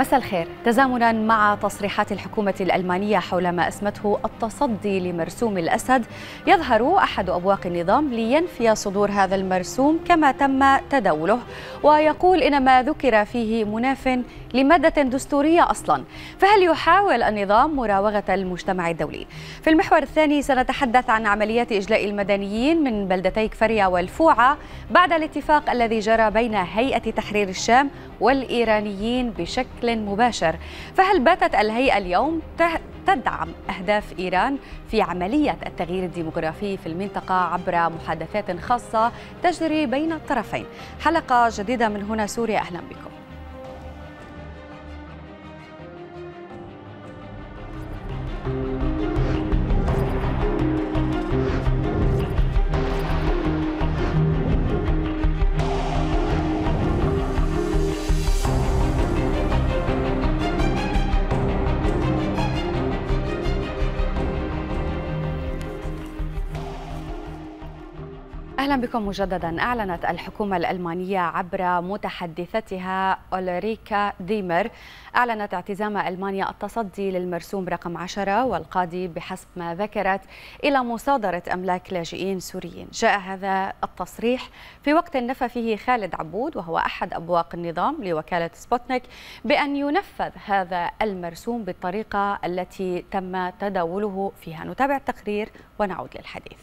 مساء الخير تزامنا مع تصريحات الحكومة الألمانية حول ما أسمته التصدي لمرسوم الأسد يظهر أحد أبواق النظام لينفي صدور هذا المرسوم كما تم تداوله ويقول إن ما ذكر فيه مناف لمادة دستورية أصلا فهل يحاول النظام مراوغة المجتمع الدولي؟ في المحور الثاني سنتحدث عن عمليات إجلاء المدنيين من بلدتي كفريا والفوعة بعد الاتفاق الذي جرى بين هيئة تحرير الشام والإيرانيين بشكل مباشر فهل باتت الهيئة اليوم تدعم أهداف إيران في عملية التغيير الديمغرافي في المنطقة عبر محادثات خاصة تجري بين الطرفين حلقة جديدة من هنا سوريا أهلا بكم بكم مجددا أعلنت الحكومة الألمانية عبر متحدثتها أولريكا ديمر أعلنت اعتزام ألمانيا التصدي للمرسوم رقم 10 والقاضي بحسب ما ذكرت إلى مصادرة أملاك لاجئين سوريين جاء هذا التصريح في وقت نفى فيه خالد عبود وهو أحد أبواق النظام لوكالة سبوتنيك بأن ينفذ هذا المرسوم بالطريقة التي تم تداوله فيها نتابع التقرير ونعود للحديث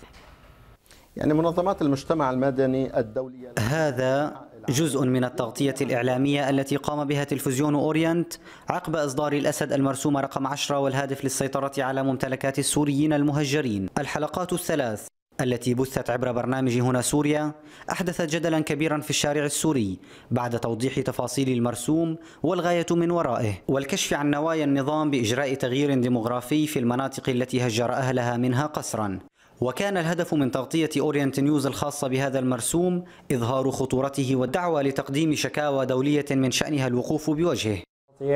يعني منظمات المجتمع المدني الدولية هذا جزء من التغطية الإعلامية التي قام بها تلفزيون أورينت عقب إصدار الأسد المرسوم رقم 10 والهادف للسيطرة على ممتلكات السوريين المهجرين الحلقات الثلاث التي بثت عبر برنامج هنا سوريا أحدثت جدلا كبيرا في الشارع السوري بعد توضيح تفاصيل المرسوم والغاية من ورائه والكشف عن نوايا النظام بإجراء تغيير ديمغرافي في المناطق التي هجر أهلها منها قسرا وكان الهدف من تغطية أورينت نيوز الخاصة بهذا المرسوم إظهار خطورته والدعوة لتقديم شكاوى دولية من شأنها الوقوف بوجهه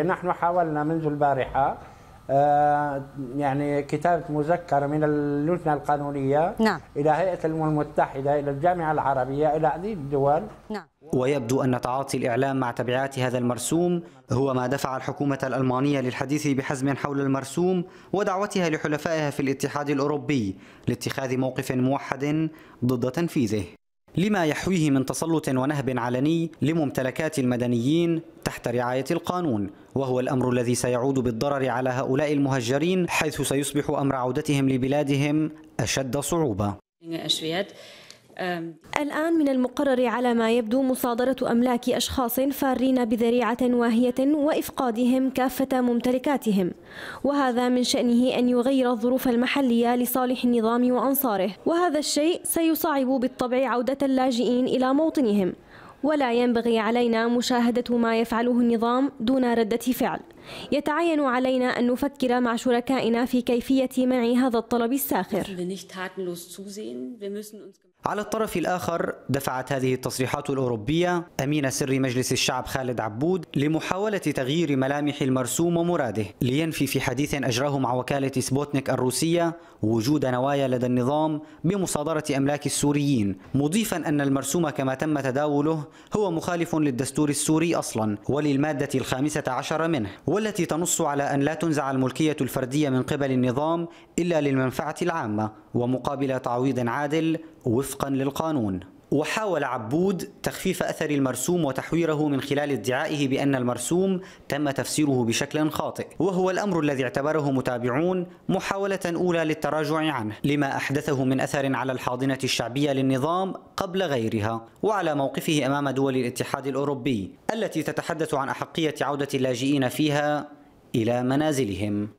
نحن حاولنا منذ البارحة آه، يعني كتابة مذكرة من اللجنة القانونية نعم. إلى هيئة الأمم المتحدة إلى الجامعة العربية إلى عديد الدول نعم. ويبدو أن تعاطي الإعلام مع تبعات هذا المرسوم هو ما دفع الحكومة الألمانية للحديث بحزم حول المرسوم ودعوتها لحلفائها في الاتحاد الأوروبي لاتخاذ موقف موحد ضد تنفيذه لما يحويه من تسلط ونهب علني لممتلكات المدنيين تحت رعاية القانون وهو الأمر الذي سيعود بالضرر على هؤلاء المهجرين حيث سيصبح أمر عودتهم لبلادهم أشد صعوبة الآن من المقرر على ما يبدو مصادرة أملاك أشخاص فارين بذريعة واهية وإفقادهم كافة ممتلكاتهم وهذا من شأنه أن يغير الظروف المحلية لصالح النظام وأنصاره وهذا الشيء سيصعب بالطبع عودة اللاجئين إلى موطنهم ولا ينبغي علينا مشاهدة ما يفعله النظام دون ردة فعل يتعين علينا أن نفكر مع شركائنا في كيفية منع هذا الطلب الساخر على الطرف الآخر دفعت هذه التصريحات الأوروبية أمين سر مجلس الشعب خالد عبود لمحاولة تغيير ملامح المرسوم ومراده لينفي في حديث أجراه مع وكالة سبوتنيك الروسية وجود نوايا لدى النظام بمصادرة أملاك السوريين مضيفا أن المرسوم كما تم تداوله هو مخالف للدستور السوري أصلا وللمادة الخامسة عشر منه والتي تنص على أن لا تنزع الملكية الفردية من قبل النظام إلا للمنفعة العامة ومقابل تعويض عادل وفقا للقانون وحاول عبود تخفيف أثر المرسوم وتحويره من خلال ادعائه بأن المرسوم تم تفسيره بشكل خاطئ وهو الأمر الذي اعتبره متابعون محاولة أولى للتراجع عنه لما أحدثه من أثر على الحاضنة الشعبية للنظام قبل غيرها وعلى موقفه أمام دول الاتحاد الأوروبي التي تتحدث عن أحقية عودة اللاجئين فيها إلى منازلهم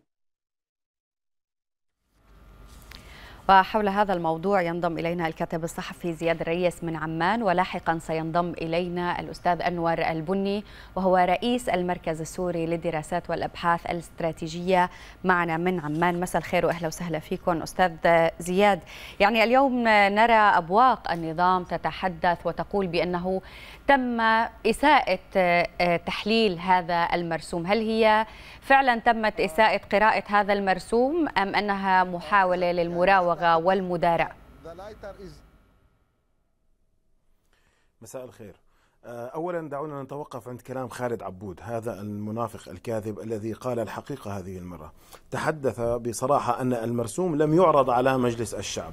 وحول هذا الموضوع ينضم إلينا الكاتب الصحفي زياد الريس من عمان ولاحقا سينضم إلينا الأستاذ أنور البني وهو رئيس المركز السوري للدراسات والأبحاث الاستراتيجية معنا من عمان مساء الخير وأهلا وسهلا فيكم أستاذ زياد يعني اليوم نرى أبواق النظام تتحدث وتقول بأنه تم إساءة آه، تحليل هذا المرسوم هل هي فعلا تمت إساءة قراءة هذا المرسوم أم أنها محاولة للمراوغة المراوغة والمدارع مساء الخير آه، اولا دعونا نتوقف عند كلام خالد عبود هذا المنافق الكاذب الذي قال الحقيقه هذه المره تحدث بصراحه ان المرسوم لم يعرض على مجلس الشعب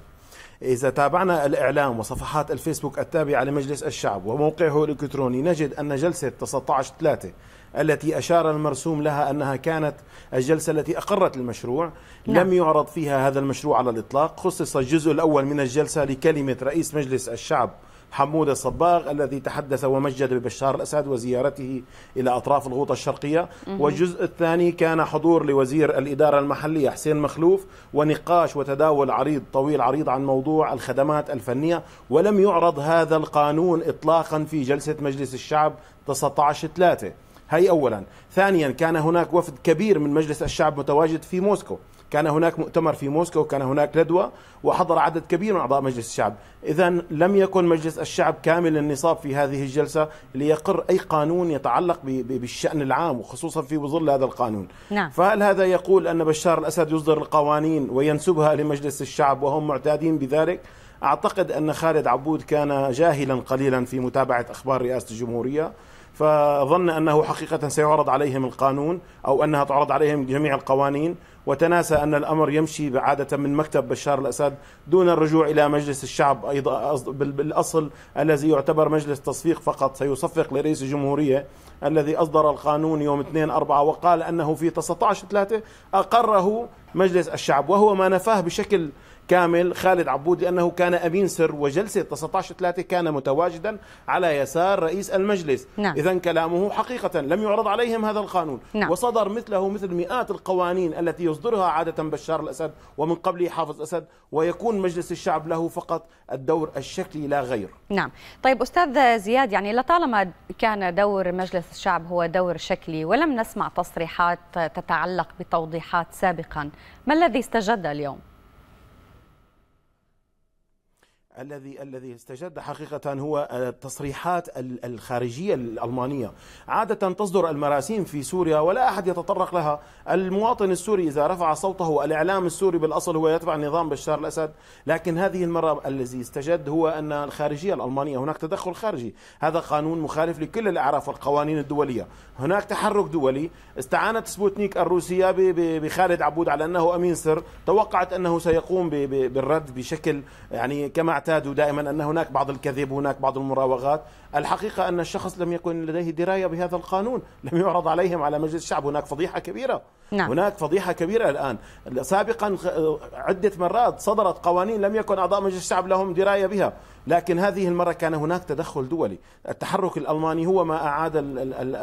إذا تابعنا الإعلام وصفحات الفيسبوك التابعة لمجلس الشعب وموقعه الإلكتروني نجد أن جلسة 19 3 التي أشار المرسوم لها أنها كانت الجلسة التي أقرت المشروع نعم. لم يعرض فيها هذا المشروع على الإطلاق خصص الجزء الأول من الجلسة لكلمة رئيس مجلس الشعب حمود الصباغ الذي تحدث ومجد ببشار الأسد وزيارته إلى أطراف الغوطة الشرقية والجزء الثاني كان حضور لوزير الإدارة المحلية حسين مخلوف ونقاش وتداول عريض طويل عريض عن موضوع الخدمات الفنية ولم يعرض هذا القانون إطلاقا في جلسة مجلس الشعب 19 3 هي أولا ثانيا كان هناك وفد كبير من مجلس الشعب متواجد في موسكو كان هناك مؤتمر في موسكو وكان هناك ندوة وحضر عدد كبير من أعضاء مجلس الشعب إذا لم يكن مجلس الشعب كامل النصاب في هذه الجلسة ليقر أي قانون يتعلق بالشأن العام وخصوصا في ظل هذا القانون نعم. فهل هذا يقول أن بشار الأسد يصدر القوانين وينسبها لمجلس الشعب وهم معتادين بذلك أعتقد أن خالد عبود كان جاهلا قليلا في متابعة أخبار رئاسة الجمهورية فظن أنه حقيقة سيعرض عليهم القانون أو أنها تعرض عليهم جميع القوانين وتناسى أن الأمر يمشي عادة من مكتب بشار الأسد دون الرجوع إلى مجلس الشعب أيضا بالأصل الذي يعتبر مجلس تصفيق فقط سيصفق لرئيس الجمهورية الذي أصدر القانون يوم 2 4 وقال أنه في 19 3 أقره مجلس الشعب وهو ما نفاه بشكل كامل خالد عبود لأنه كان أمين سر وجلسة 19-3 كان متواجدا على يسار رئيس المجلس نعم. إذا كلامه حقيقة لم يعرض عليهم هذا القانون نعم. وصدر مثله مثل مئات القوانين التي يصدرها عادة بشار الأسد ومن قبله حافظ أسد ويكون مجلس الشعب له فقط الدور الشكلي لا غير نعم طيب أستاذ زياد يعني لطالما كان دور مجلس الشعب هو دور شكلي ولم نسمع تصريحات تتعلق بتوضيحات سابقا ما الذي استجد اليوم؟ الذي الذي استجد حقيقة هو التصريحات آه، الخارجية الألمانية عادة تصدر المراسيم في سوريا ولا أحد يتطرق لها المواطن السوري إذا رفع صوته الإعلام السوري بالأصل هو يتبع نظام بشار الأسد لكن هذه المرة الذي استجد هو أن الخارجية الألمانية هناك تدخل خارجي هذا قانون مخالف لكل الأعراف والقوانين الدولية هناك تحرك دولي استعانت سبوتنيك الروسية بخالد عبود على أنه أمين سر توقعت أنه سيقوم بالرد بشكل يعني كما نعتاد دائما أن هناك بعض الكذب هناك بعض المراوغات الحقيقة أن الشخص لم يكن لديه دراية بهذا القانون لم يعرض عليهم على مجلس الشعب هناك فضيحة كبيرة نعم. هناك فضيحة كبيرة الآن سابقا عدة مرات صدرت قوانين لم يكن أعضاء مجلس الشعب لهم دراية بها لكن هذه المرة كان هناك تدخل دولي التحرك الألماني هو ما أعاد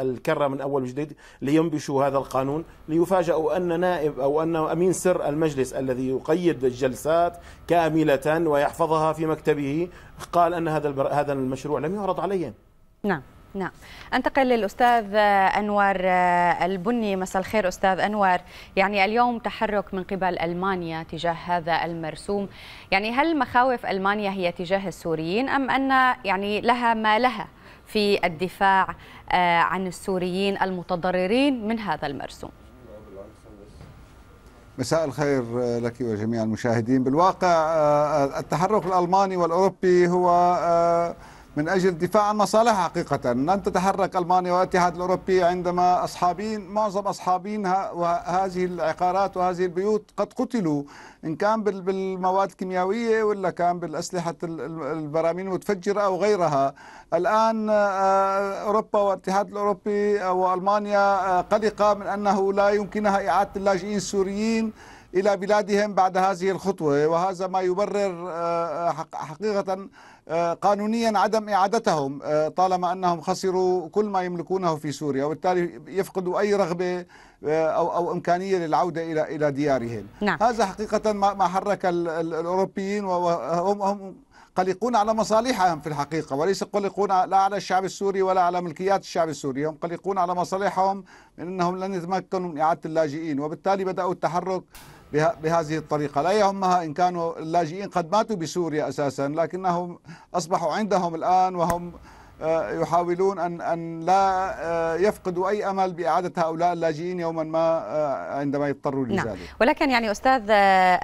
الكرة من أول وجديد لينبشوا هذا القانون ليفاجأوا أن نائب أو أن أمين سر المجلس الذي يقيد الجلسات كاملة ويحفظها في مكتبه قال أن هذا هذا المشروع لم يعرض عليهم نعم نعم انتقل للاستاذ انور آه، البني مساء الخير استاذ انور يعني اليوم تحرك من قبل المانيا تجاه هذا المرسوم يعني هل مخاوف المانيا هي تجاه السوريين ام ان يعني لها ما لها في الدفاع آه، عن السوريين المتضررين من هذا المرسوم مساء الخير آه، لك وجميع المشاهدين بالواقع التحرك الالماني والاوروبي هو من أجل الدفاع عن مصالحها حقيقة لن تتحرك ألمانيا والاتحاد الأوروبي عندما أصحابين معظم أصحابين وهذه العقارات وهذه البيوت قد قتلوا إن كان بالمواد الكيميائية ولا كان بالأسلحة البرامين المتفجرة أو غيرها الآن آه، أوروبا والاتحاد الأوروبي وألمانيا قلقة آه، من أنه لا يمكنها إعادة اللاجئين السوريين إلى بلادهم بعد هذه الخطوة وهذا ما يبرر آه، حقيقة آه، قانونيا عدم إعادتهم آه، طالما أنهم خسروا كل ما يملكونه في سوريا وبالتالي يفقدوا أي رغبة آه، أو أو إمكانية للعودة إلى إلى ديارهم نعم. هذا حقيقة ما ما حرك الأوروبيين وهم هم قلقون على مصالحهم في الحقيقة وليس قلقون لا على الشعب السوري ولا على ملكيات الشعب السوري هم قلقون على مصالحهم من أنهم لن يتمكنوا من إعادة اللاجئين وبالتالي بدأوا التحرك بهذه الطريقة لا يهمها إن كانوا اللاجئين قد ماتوا بسوريا أساسا لكنهم أصبحوا عندهم الآن وهم آه، يحاولون أن أن لا آه، يفقدوا أي أمل بإعادة هؤلاء اللاجئين يوما ما آه، عندما يضطروا نعم. لذلك نعم. ولكن يعني أستاذ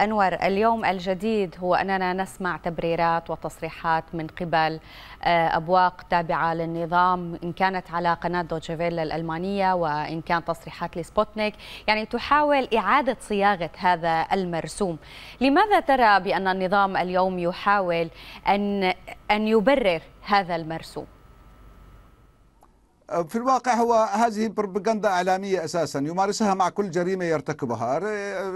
أنور اليوم الجديد هو أننا نسمع تبريرات وتصريحات من قبل آه، أبواق تابعة للنظام إن كانت على قناة دوتشيفيلا الألمانية وإن كان تصريحات لسبوتنيك يعني تحاول إعادة صياغة هذا المرسوم لماذا ترى بأن النظام اليوم يحاول أن, أن يبرر هذا المرسوم؟ في الواقع هو هذه بروباغندا إعلامية أساسا يمارسها مع كل جريمة يرتكبها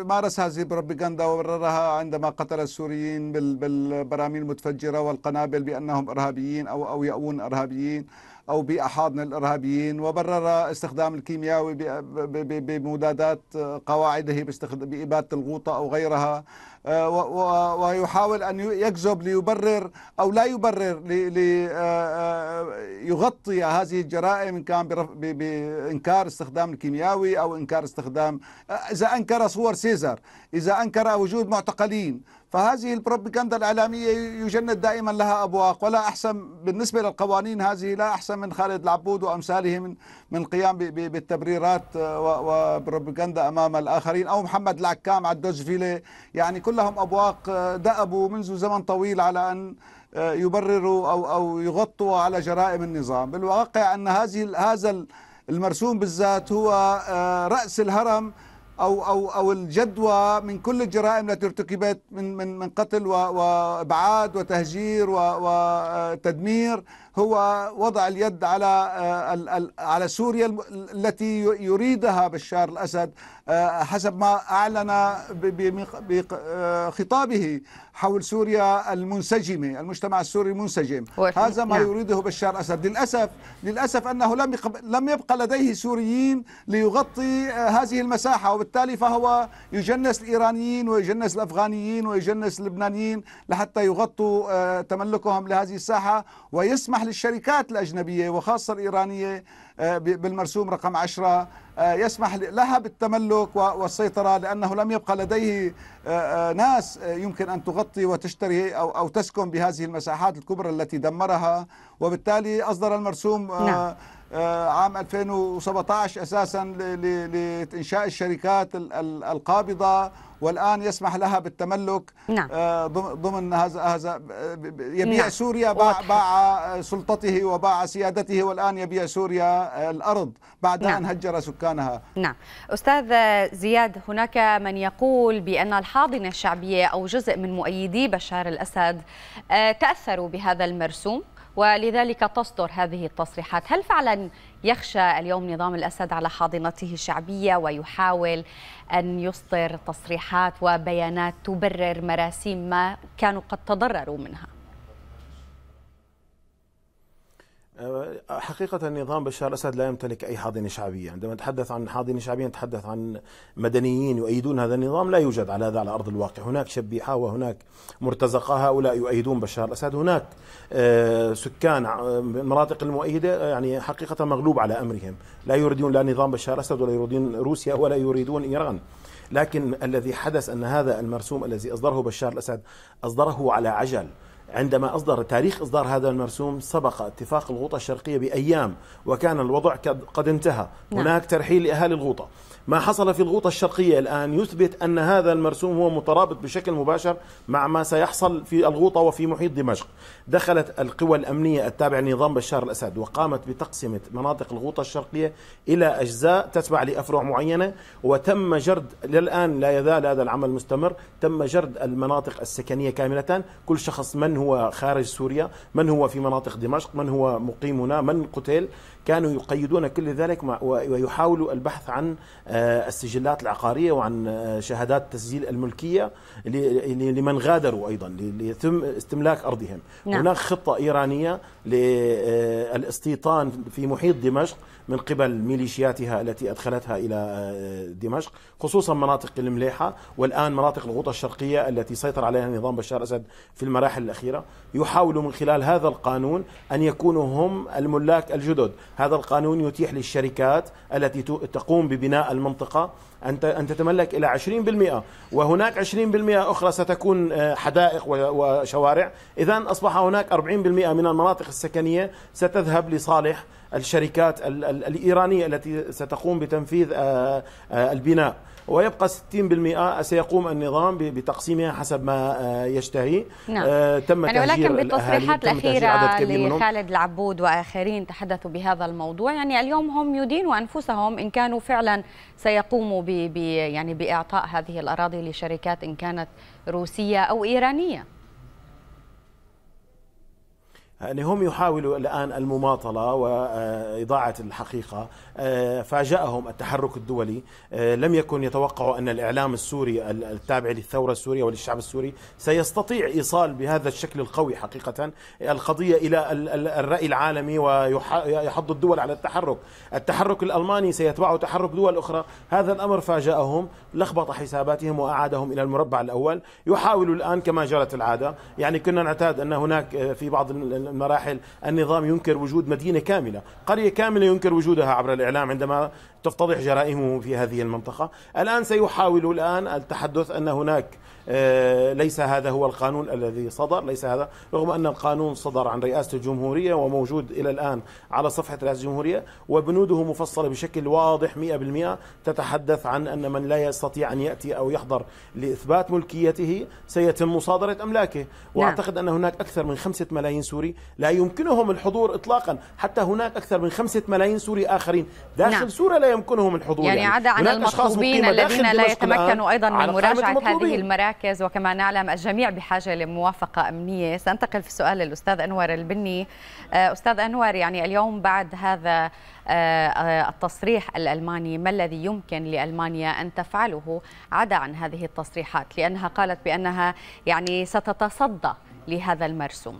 مارس هذه البروباغندا وبررها عندما قتل السوريين بالبراميل المتفجرة والقنابل بأنهم إرهابيين أو أو يأوون إرهابيين أو بأحاضن الإرهابيين وبرر استخدام الكيمياوي بمدادات قواعده بإبادة الغوطة أو غيرها آه، ويحاول أن يكذب ليبرر أو لا يبرر ليغطي آه، آه، هذه الجرائم إن كان بإنكار استخدام الكيمياوي أو إنكار استخدام إذا أنكر صور سيزر إذا أنكر وجود معتقلين فهذه البروباغندا الإعلامية يجند دائما لها أبواق ولا أحسن بالنسبة للقوانين هذه لا أحسن من خالد العبود وأمثاله من من القيام بالتبريرات وبروباغندا أمام الآخرين أو محمد العكام على الدوج فيلي يعني كلهم أبواق آه، دأبوا منذ زمن طويل على أن آه، يبرروا أو أو يغطوا على جرائم النظام بالواقع أن هذه هذا المرسوم بالذات هو آه، رأس الهرم أو أو أو الجدوى من كل الجرائم التي ارتكبت من من من قتل وإبعاد وتهجير وتدمير هو وضع اليد على آه، على سوريا التي يريدها بشار الاسد آه، حسب ما اعلن بخطابه آه، حول سوريا المنسجمه، المجتمع السوري المنسجم، هذا ما نعم. يريده بشار الاسد، للاسف للاسف انه لم لم يبقى لديه سوريين ليغطي هذه المساحه وبالتالي فهو يجنس الايرانيين ويجنس الافغانيين ويجنس اللبنانيين لحتى يغطوا تملكهم لهذه الساحه ويسمح للشركات الأجنبية وخاصة الإيرانية آه، بالمرسوم رقم عشرة آه، يسمح لها بالتملك والسيطرة لأنه لم يبقى لديه آه، ناس يمكن أن تغطي وتشتري أو أو تسكن بهذه المساحات الكبرى التي دمرها وبالتالي أصدر المرسوم نعم. عام 2017 أساسا لإنشاء الشركات القابضة والآن يسمح لها بالتملك نعم. آه، ضمن هذا هذا يبيع نعم. سوريا باع, باع سلطته وباع سيادته والآن يبيع سوريا الأرض بعد نعم. أن هجر سكانها نعم أستاذ زياد هناك من يقول بأن الحاضنة الشعبية أو جزء من مؤيدي بشار الأسد آه، تأثروا بهذا المرسوم ولذلك تصدر هذه التصريحات هل فعلا يخشى اليوم نظام الأسد على حاضنته الشعبية ويحاول أن يصدر تصريحات وبيانات تبرر مراسيم ما كانوا قد تضرروا منها آه، حقيقة نظام بشار الأسد لا يمتلك أي حاضنة شعبية عندما نتحدث عن حاضنة شعبية نتحدث عن مدنيين يؤيدون هذا النظام لا يوجد على هذا على أرض الواقع هناك شبيحة وهناك مرتزقة هؤلاء يؤيدون بشار الأسد هناك آه، سكان المناطق آه، المؤيدة يعني حقيقة مغلوب على أمرهم لا يريدون لا نظام بشار الأسد ولا يريدون روسيا ولا يريدون إيران لكن الذي حدث أن هذا المرسوم الذي أصدره بشار الأسد أصدره على عجل عندما أصدر تاريخ إصدار هذا المرسوم سبق اتفاق الغوطة الشرقية بأيام وكان الوضع قد انتهى نعم. هناك ترحيل لأهالي الغوطة ما حصل في الغوطة الشرقية الآن يثبت أن هذا المرسوم هو مترابط بشكل مباشر مع ما سيحصل في الغوطة وفي محيط دمشق دخلت القوى الأمنية التابعة لنظام بشار الأسد وقامت بتقسيمة مناطق الغوطة الشرقية إلى أجزاء تتبع لأفرع معينة وتم جرد للآن لا يزال هذا العمل مستمر تم جرد المناطق السكنية كاملة كل شخص من من هو خارج سوريا من هو في مناطق دمشق من هو مقيمنا من قتل كانوا يقيدون كل ذلك ويحاولوا البحث عن آه، السجلات العقارية وعن آه، شهادات تسجيل الملكية لمن غادروا أيضا ليتم استملاك أرضهم نعم. هناك خطة إيرانية للاستيطان آه، في محيط دمشق من قبل ميليشياتها التي أدخلتها إلى دمشق خصوصا مناطق المليحة والآن مناطق الغوطة الشرقية التي سيطر عليها نظام بشار أسد في المراحل الأخيرة يحاولوا من خلال هذا القانون أن يكونوا هم الملاك الجدد هذا القانون يتيح للشركات التي تقوم ببناء المنطقة أن تتملك إلى 20% وهناك 20% أخرى ستكون آه، حدائق وشوارع إذا أصبح هناك 40% من المناطق السكنية ستذهب لصالح الشركات الإيرانية التي ستقوم بتنفيذ آه، آه، البناء ويبقى 60% سيقوم النظام بتقسيمها حسب ما آه، يشتهي نعم. آه، تم يعني ولكن بالتصريحات الأخيرة لخالد العبود وآخرين تحدثوا بهذا الموضوع يعني اليوم هم يدينوا أنفسهم إن كانوا فعلا سيقوموا ب يعني بإعطاء هذه الأراضي لشركات إن كانت روسية أو إيرانية يعني هم يحاولوا الآن المماطلة وإضاعة الحقيقة آه، فاجأهم التحرك الدولي آه، لم يكن يتوقعوا أن الإعلام السوري التابع للثورة السورية وللشعب السوري سيستطيع إيصال بهذا الشكل القوي حقيقة القضية إلى الرأي العالمي ويحض الدول على التحرك التحرك الألماني سيتبعه تحرك دول أخرى هذا الأمر فاجأهم لخبط حساباتهم وأعادهم إلى المربع الأول يحاولوا الآن كما جرت العادة يعني كنا نعتاد أن هناك في بعض المراحل النظام ينكر وجود مدينة كاملة قرية كاملة ينكر وجودها عبر الإعلام عندما تفتضح جرائمه في هذه المنطقة الآن سيحاول الآن التحدث أن هناك آه، ليس هذا هو القانون الذي صدر ليس هذا رغم أن القانون صدر عن رئاسة الجمهورية وموجود إلى الآن على صفحة رئاسة الجمهورية وبنوده مفصلة بشكل واضح 100% تتحدث عن أن من لا يستطيع أن يأتي أو يحضر لإثبات ملكيته سيتم مصادرة أملاكه نعم. وأعتقد أن هناك أكثر من خمسة ملايين سوري لا يمكنهم الحضور إطلاقا حتى هناك أكثر من خمسة ملايين سوري آخرين داخل نعم. سوريا لا يمكنهم الحضور يعني, يعني عدا عن المطلوبين الذين لا يتمكنوا أيضا من مراجعة هذه المراكز وكما نعلم الجميع بحاجة لموافقة أمنية سانتقل في سؤال للأستاذ أنور البني آه، أستاذ أنور يعني اليوم بعد هذا آه، التصريح الألماني ما الذي يمكن لألمانيا أن تفعله عدا عن هذه التصريحات لأنها قالت بأنها يعني ستتصدى لهذا المرسوم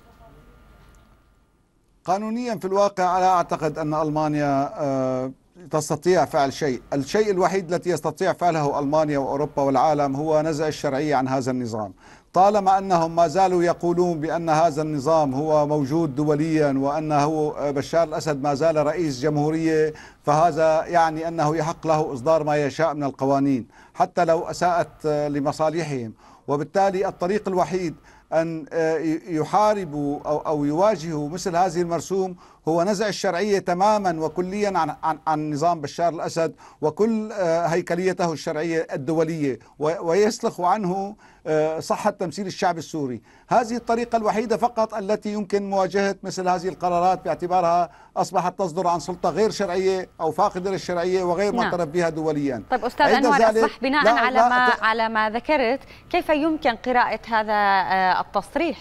قانونيا في الواقع لا أعتقد أن ألمانيا آه، تستطيع فعل شيء الشيء الوحيد التي يستطيع فعله ألمانيا وأوروبا والعالم هو نزع الشرعية عن هذا النظام طالما أنهم ما زالوا يقولون بأن هذا النظام هو موجود دوليا وأنه بشار الأسد ما زال رئيس جمهورية فهذا يعني أنه يحق له إصدار ما يشاء من القوانين حتى لو أساءت آه، لمصالحهم وبالتالي الطريق الوحيد أن آه، يحاربوا أو يواجهوا مثل هذه المرسوم هو نزع الشرعية تماما وكليا عن, عن, عن نظام بشار الأسد وكل آه، هيكليته الشرعية الدولية ويسلخ عنه آه، صحة تمثيل الشعب السوري هذه الطريقة الوحيدة فقط التي يمكن مواجهة مثل هذه القرارات باعتبارها أصبحت تصدر عن سلطة غير شرعية أو فاقدة للشرعية وغير نعم. معترف بها دوليا طيب أستاذ أنور أصبح بناء لا على, لا ما على ما ذكرت كيف يمكن قراءة هذا آه، التصريح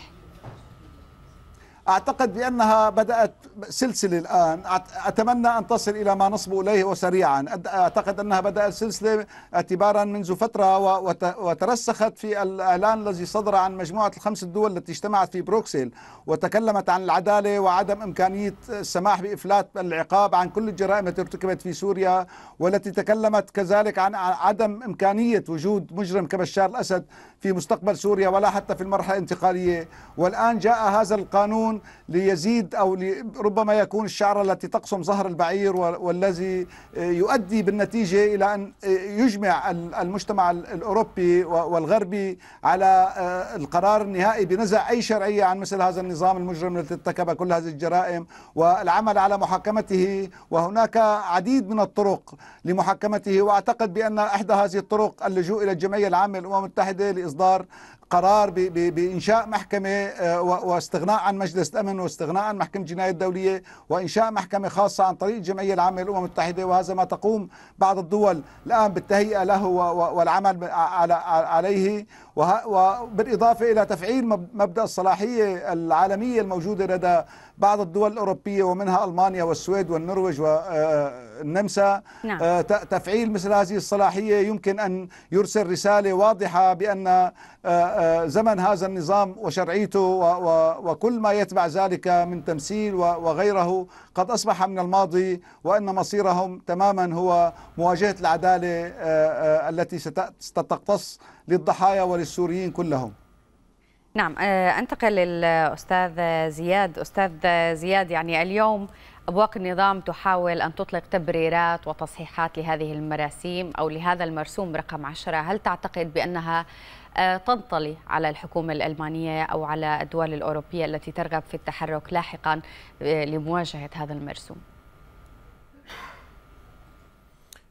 أعتقد بأنها بدأت سلسلة الآن أتمنى أن تصل إلى ما نصب إليه وسريعا أعتقد أنها بدأت سلسلة اعتبارا منذ فترة وترسخت في الإعلان الذي صدر عن مجموعة الخمس الدول التي اجتمعت في بروكسل وتكلمت عن العدالة وعدم إمكانية السماح بإفلات العقاب عن كل الجرائم التي ارتكبت في سوريا والتي تكلمت كذلك عن عدم إمكانية وجود مجرم كبشار الأسد في مستقبل سوريا ولا حتى في المرحلة الانتقالية والآن جاء هذا القانون ليزيد أو لي ربما يكون الشعرة التي تقسم ظهر البعير والذي آه، يؤدي بالنتيجة إلى أن آه، يجمع المجتمع الأوروبي والغربي على آه، القرار النهائي بنزع أي شرعية عن مثل هذا النظام المجرم الذي ارتكب كل هذه الجرائم والعمل على محاكمته وهناك عديد من الطرق لمحاكمته وأعتقد بأن إحدى هذه الطرق اللجوء إلى الجمعية العامة للأمم المتحدة لإصدار قرار بإنشاء محكمة آه، واستغناء عن مجلس الأمن واستغناء عن محكمة الجنايه الدولية وإنشاء محكمة خاصة عن طريق الجمعية العامة للأمم المتحدة وهذا ما تقوم بعض الدول الآن بالتهيئة له والعمل عليه وبالإضافة إلى تفعيل مبدأ الصلاحية العالمية الموجودة لدى بعض الدول الأوروبية ومنها ألمانيا والسويد والنرويج و آه، النمسا نعم. آه، تفعيل مثل هذه الصلاحية يمكن أن يرسل رسالة واضحة بأن آه، آه، زمن هذا النظام وشرعيته وكل ما يتبع ذلك من تمثيل وغيره قد أصبح من الماضي وأن مصيرهم تماما هو مواجهة العدالة التي ستقتص للضحايا وللسوريين كلهم نعم أنتقل للأستاذ زياد أستاذ زياد يعني اليوم أبواق النظام تحاول أن تطلق تبريرات وتصحيحات لهذه المراسيم أو لهذا المرسوم رقم عشرة هل تعتقد بأنها آه، تنطلي على الحكومة الألمانية أو على الدول الأوروبية التي ترغب في التحرك لاحقا آه، لمواجهة هذا المرسوم؟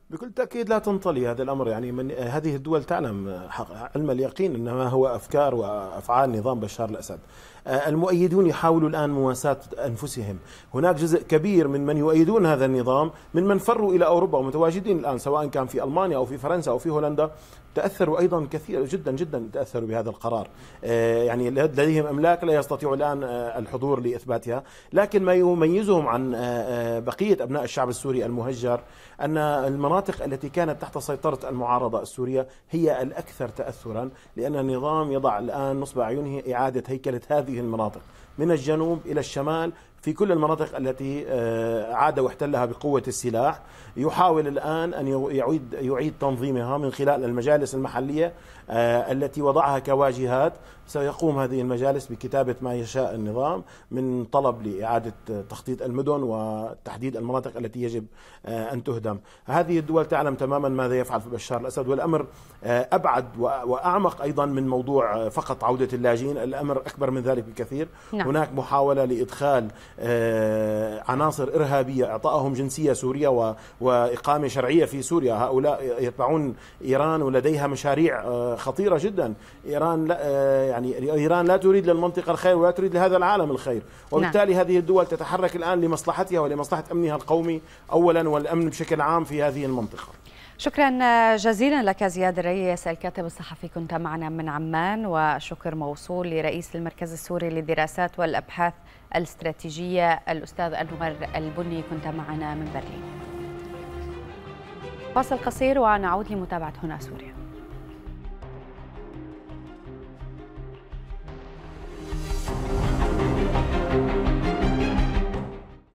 بكل تأكيد لا تنطلي هذا الأمر يعني من آه، هذه الدول تعلم علم اليقين أن ما هو أفكار وأفعال نظام بشار الأسد آه، المؤيدون يحاولوا الآن مواساة أنفسهم هناك جزء كبير من من يؤيدون هذا النظام من من فروا إلى أوروبا ومتواجدين الآن سواء كان في ألمانيا أو في فرنسا أو في هولندا تأثروا أيضا كثير جدا جدا تأثروا بهذا القرار آه، يعني لديهم أملاك لا يستطيعوا الآن آه، الحضور لإثباتها لكن ما يميزهم عن بقية أبناء الشعب السوري المهجر أن المناطق التي كانت تحت سيطرة المعارضة السورية هي الأكثر تأثرا لأن النظام يضع الآن نصب أعينه إعادة هيكلة هذه هذه المناطق من الجنوب إلى الشمال في كل المناطق التي آه، عاد واحتلها بقوة السلاح يحاول الآن أن يعيد, يعيد تنظيمها من خلال المجالس المحلية آه، التي وضعها كواجهات سيقوم هذه المجالس بكتابة ما يشاء النظام من طلب لإعادة تخطيط المدن وتحديد المناطق التي يجب آه، أن تهدم هذه الدول تعلم تماما ماذا يفعل في بشار الأسد والأمر آه، أبعد وأعمق أيضا من موضوع آه، فقط عودة اللاجئين الأمر أكبر من ذلك بكثير نعم. هناك محاولة لإدخال عناصر إرهابية إعطائهم جنسية سورية وإقامة شرعية في سوريا هؤلاء يتبعون إيران ولديها مشاريع خطيرة جدا إيران لا يعني إيران لا تريد للمنطقة الخير ولا تريد لهذا العالم الخير وبالتالي نعم. هذه الدول تتحرك الآن لمصلحتها ولمصلحة أمنها القومي أولا والأمن بشكل عام في هذه المنطقة شكرا جزيلا لك زياد الرئيس الكاتب الصحفي كنت معنا من عمان وشكر موصول لرئيس المركز السوري للدراسات والابحاث الاستراتيجيه الاستاذ انور البني كنت معنا من برلين. فاصل قصير ونعود لمتابعه هنا سوريا.